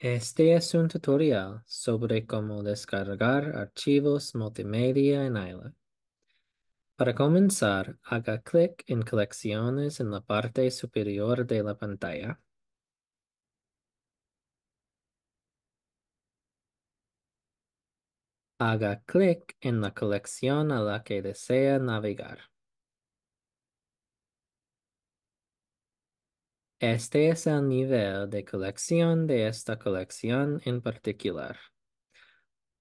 Este es un tutorial sobre cómo descargar archivos multimedia en Aila. Para comenzar, haga clic en Colecciones en la parte superior de la pantalla. Haga clic en la colección a la que desea navegar. Este es el nivel de colección de esta colección en particular.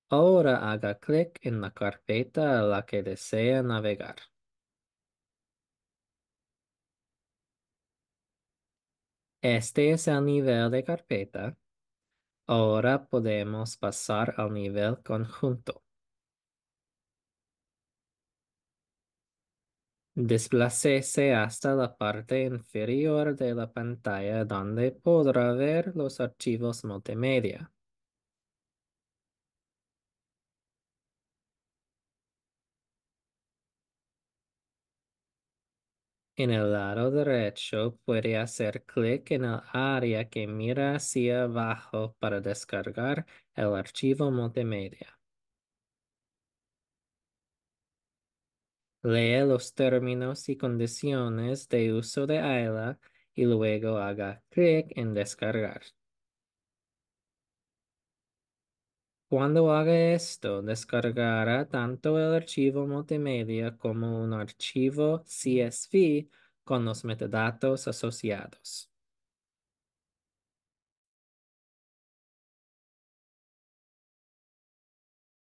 Ahora haga clic en la carpeta a la que desea navegar. Este es el nivel de carpeta. Ahora podemos pasar al nivel conjunto. Desplacese hasta la parte inferior de la pantalla donde podrá ver los archivos multimedia. En el lado derecho puede hacer clic en el área que mira hacia abajo para descargar el archivo multimedia. Lee los términos y condiciones de uso de AILA y luego haga clic en descargar. Cuando haga esto, descargará tanto el archivo multimedia como un archivo CSV con los metadatos asociados.